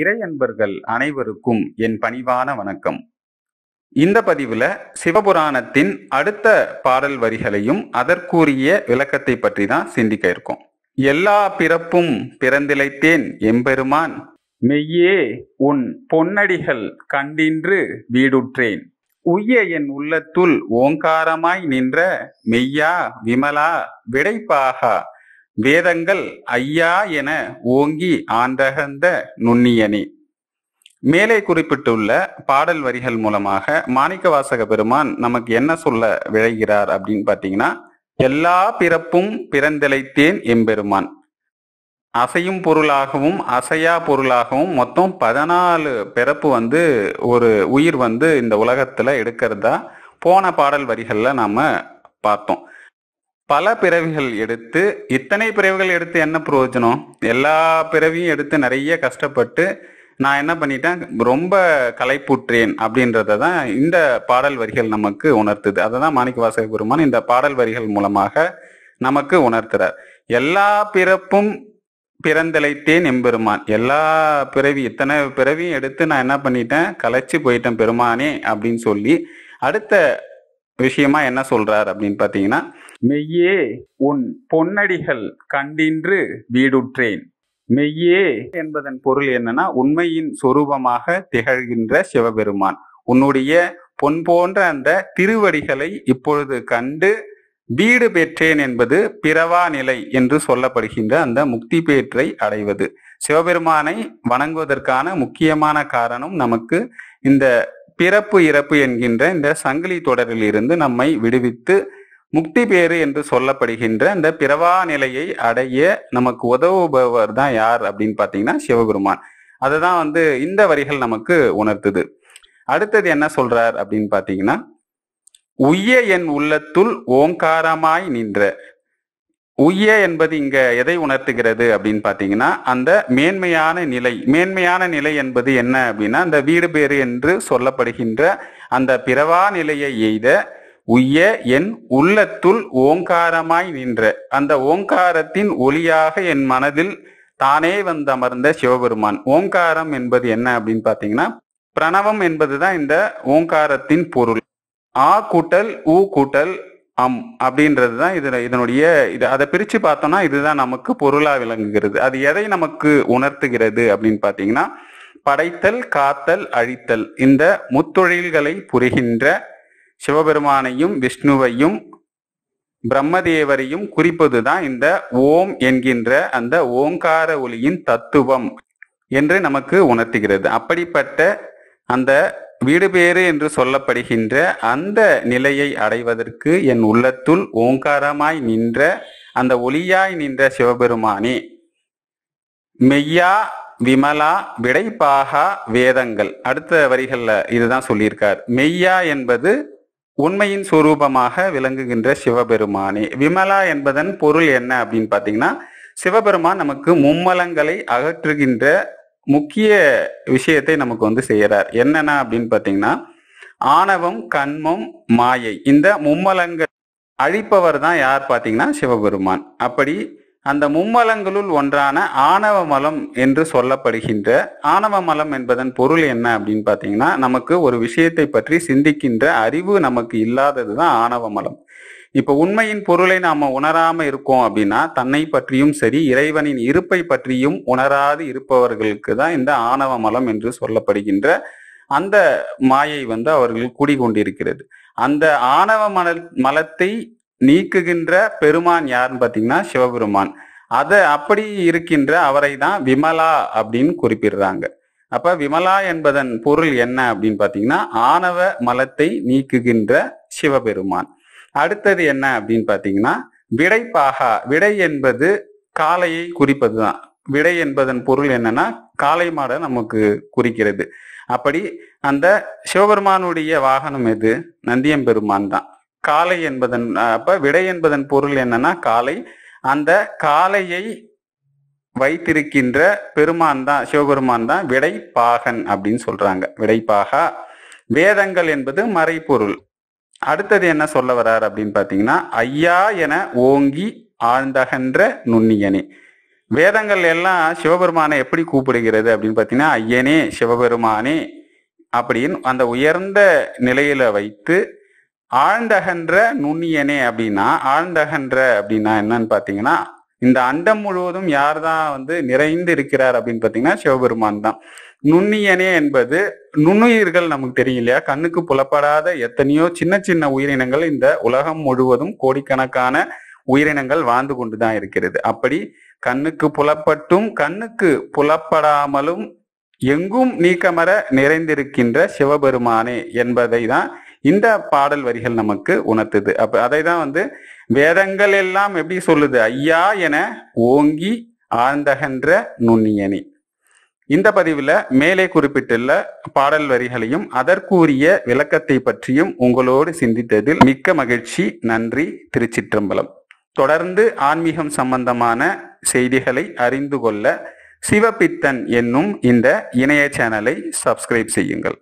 இறை அன்பர்கள் அனைவருக்கும் என் பணிவான வணக்கம் இந்த பதிவுல சிவபுராணத்தின் அடுத்த பாடல் வரிகளையும் அதற்குரிய விளக்கத்தை பற்றி தான் சிந்திக்க இருக்கோம் எல்லா பிறப்பும் பிறந்திழைத்தேன் எம்பெருமான் மெய்யே உன் பொன்னடிகள் கண்டின்று வீடுற்றேன் உய்ய என் உள்ளத்துள் ஓங்காரமாய் நின்ற மெய்யா விமலா விடைப்பாகா வேதங்கள் ஐயா என ஓங்கி ஆண்டகந்த நுண்ணியனி மேலே குறிப்பிட்டுள்ள பாடல் வரிகள் மூலமாக மாணிக்க வாசக பெருமான் நமக்கு என்ன சொல்ல விளைகிறார் அப்படின்னு பார்த்தீங்கன்னா எல்லா பிறப்பும் பிறந்தழைத்தேன் எம்பெருமான் அசையும் பொருளாகவும் அசையா பொருளாகவும் மொத்தம் பதினாலு பிறப்பு வந்து ஒரு உயிர் வந்து இந்த உலகத்துல எடுக்கிறதா போன பாடல் வரிகள்ல நாம பார்த்தோம் பல பிறவிகள் எடுத்து இத்தனை பிறவிகள் எடுத்து என்ன பிரயோஜனம் எல்லா பிறவியும் எடுத்து நிறைய கஷ்டப்பட்டு நான் என்ன பண்ணிட்டேன் ரொம்ப களைப்புற்றேன் அப்படின்றத தான் இந்த பாடல் வரிகள் நமக்கு உணர்த்துது அதை தான் மாணிக்க வாசக பெருமான் இந்த பாடல் வரிகள் மூலமாக நமக்கு உணர்த்துறார் எல்லா பிறப்பும் பிறந்தலைத்தேன் எம்பெருமான் எல்லா பிறவி இத்தனை பிறவியும் எடுத்து நான் என்ன பண்ணிட்டேன் களைச்சு போயிட்டேன் பெருமானே அப்படின்னு சொல்லி அடுத்த விஷயமா என்ன சொல்றார் அப்படின்னு பார்த்தீங்கன்னா மெய்யே உன் பொன்னடிகள் கண்டின்று வீடுற்றேன் மெய்யே என்பதன் பொருள் என்னன்னா உண்மையின் சொரூபமாக திகழ்கின்ற சிவபெருமான் உன்னுடைய பொன் போன்ற அந்த திருவடிகளை இப்பொழுது கண்டு வீடு பெற்றேன் என்பது பிறவா நிலை என்று சொல்லப்படுகின்ற அந்த முக்தி பேற்றை அடைவது சிவபெருமானை வணங்குவதற்கான முக்கியமான காரணம் நமக்கு இந்த பிறப்பு இறப்பு என்கின்ற இந்த சங்கிலி தொடரில் இருந்து நம்மை விடுவித்து முக்தி பேறு என்று சொல்லப்படுகின்ற அந்த பிறவா நிலையை அடைய நமக்கு உதவுபவர் தான் யார் அப்படின்னு பார்த்தீங்கன்னா சிவகுருமான் அதை தான் வந்து இந்த வரிகள் நமக்கு உணர்த்துது அடுத்தது என்ன சொல்றார் அப்படின்னு பார்த்தீங்கன்னா உய்ய என் உள்ளத்துள் ஓங்காரமாய் நின்ற உய்ய என்பது இங்க எதை உணர்த்துகிறது அப்படின்னு பார்த்தீங்கன்னா அந்த மேன்மையான நிலை மேன்மையான நிலை என்பது என்ன அப்படின்னா அந்த வீடு பேறு என்று சொல்லப்படுகின்ற அந்த பிறவா நிலையை எய்த உய்ய என் உள்ளத்துள் ஓங்காரமாய் நின்ற அந்த ஓங்காரத்தின் ஒளியாக என் மனதில் தானே வந்து அமர்ந்த சிவபெருமான் ஓங்காரம் என்பது என்ன அப்படின்னு பாத்தீங்கன்னா பிரணவம் என்பதுதான் இந்த ஓங்காரத்தின் பொருள் ஆ கூட்டல் ஊ கூட்டல் அம் அப்படின்றது தான் இது இதனுடைய இது அதை பிரித்து பார்த்தோம்னா இதுதான் நமக்கு பொருளாக விளங்குகிறது அது எதை நமக்கு உணர்த்துகிறது அப்படின்னு பார்த்தீங்கன்னா படைத்தல் காத்தல் அழித்தல் இந்த முத்தொழில்களை புரிகின்ற சிவபெருமானையும் விஷ்ணுவையும் பிரம்மதேவரையும் குறிப்பதுதான் இந்த ஓம் என்கின்ற அந்த ஓங்கார ஒளியின் தத்துவம் என்று நமக்கு உணர்த்துகிறது அப்படிப்பட்ட அந்த வீடு பேறு என்று சொல்லப்படுகின்ற அந்த நிலையை அடைவதற்கு என் உள்ளத்துள் ஓங்காரமாய் நின்ற அந்த ஒளியாய் நின்ற சிவபெருமானே மெய்யா விமலா விடைப்பாகா வேதங்கள் அடுத்த வரிகள்ல இதுதான் சொல்லியிருக்கார் மெய்யா என்பது உண்மையின் சுரூபமாக விளங்குகின்ற சிவபெருமானே விமலா என்பதன் பொருள் என்ன அப்படின்னு பார்த்தீங்கன்னா சிவபெருமான் நமக்கு மும்மலங்களை அகற்றுகின்ற முக்கிய விஷயத்தை நமக்கு வந்து செய்கிறார் என்னென்ன அப்படின்னு பார்த்தீங்கன்னா ஆணவம் கண்மம் மாயை இந்த மும்மலங்கள் அழிப்பவர் தான் யார் பார்த்தீங்கன்னா சிவபெருமான் அப்படி அந்த மும்மலங்களுள் ஒன்றான ஆணவ மலம் என்று சொல்லப்படுகின்ற ஆணவ மலம் என்பதன் பொருள் என்ன அப்படின்னு பார்த்தீங்கன்னா நமக்கு ஒரு விஷயத்தை பற்றி சிந்திக்கின்ற அறிவு நமக்கு இல்லாதது தான் ஆணவ மலம் இப்போ உண்மையின் பொருளை நாம் உணராமல் இருக்கோம் அப்படின்னா தன்னை பற்றியும் சரி இறைவனின் இருப்பை பற்றியும் உணராது இருப்பவர்களுக்கு தான் இந்த ஆணவ மலம் என்று சொல்லப்படுகின்ற அந்த மாயை வந்து அவர்கள் கூடிக்கொண்டிருக்கிறது அந்த ஆணவ மல மலத்தை நீக்குகின்ற பெருமான் யாருன்னு பார்த்தீங்கன்னா சிவபெருமான் அதை அப்படி இருக்கின்ற அவரை தான் விமலா அப்படின்னு குறிப்பிடுறாங்க அப்ப விமலா என்பதன் பொருள் என்ன அப்படின்னு பார்த்தீங்கன்னா ஆணவ மலத்தை நீக்குகின்ற சிவபெருமான் அடுத்தது என்ன அப்படின்னு பார்த்தீங்கன்னா விடைப்பாகா விடை என்பது காலையை குறிப்பது தான் விடை என்பதன் பொருள் என்னன்னா காளை மாடை நமக்கு குறிக்கிறது அப்படி அந்த சிவபெருமானுடைய வாகனம் எது நந்தியம் பெருமான் தான் காலை என்பதன் அப்ப விடை என்பதன் பொருள் என்னன்னா காலை அந்த காலையை வைத்திருக்கின்ற பெருமான் தான் சிவபெருமான் தான் விடைப்பாகன் அப்படின்னு சொல்றாங்க விடைப்பாகா வேதங்கள் என்பது மறைப்பொருள் அடுத்தது என்ன சொல்ல வர்றார் அப்படின்னு பாத்தீங்கன்னா ஐயா என ஓங்கி ஆழ்ந்தகன்ற நுண்ணியனே வேதங்கள் எல்லாம் சிவபெருமானை எப்படி கூப்பிடுகிறது அப்படின்னு பார்த்தீங்கன்னா ஐயனே சிவபெருமானே அப்படின்னு அந்த உயர்ந்த நிலையில வைத்து ஆழ்ந்தகன்ற நுண்ணியனே அப்படின்னா ஆழ்ந்தகன்ற அப்படின்னா என்னன்னு பாத்தீங்கன்னா இந்த அண்டம் முழுவதும் யார் தான் வந்து நிறைந்து இருக்கிறார் அப்படின்னு பாத்தீங்கன்னா சிவபெருமான் தான் நுண்ணியனே என்பது நுண்ணுயிர்கள் நமக்கு தெரியும் இல்லையா கண்ணுக்கு புலப்படாத எத்தனையோ சின்ன சின்ன உயிரினங்கள் இந்த உலகம் முழுவதும் கோடிக்கணக்கான உயிரினங்கள் வாழ்ந்து கொண்டு தான் இருக்கிறது அப்படி கண்ணுக்கு புலப்பட்டும் கண்ணுக்கு புலப்படாமலும் எங்கும் நீக்கமர நிறைந்திருக்கின்ற சிவபெருமானே என்பதை தான் இந்த பாடல் வரிகள் நமக்கு உணர்த்துது அப்ப அதை தான் வந்து வேதங்கள் எல்லாம் எப்படி சொல்லுது ஐயா என ஓங்கி ஆழ்ந்தகன்ற நுண்ணியணி இந்த பதிவில் மேலே குறிப்பிட்டுள்ள பாடல் வரிகளையும் அதற்குரிய விளக்கத்தை பற்றியும் உங்களோடு சிந்தித்ததில் மிக்க மகிழ்ச்சி நன்றி திருச்சிற்றம்பலம் தொடர்ந்து ஆன்மீகம் சம்பந்தமான செய்திகளை அறிந்து கொள்ள சிவபித்தன் என்னும் இந்த இணைய சேனலை சப்ஸ்கிரைப் செய்யுங்கள்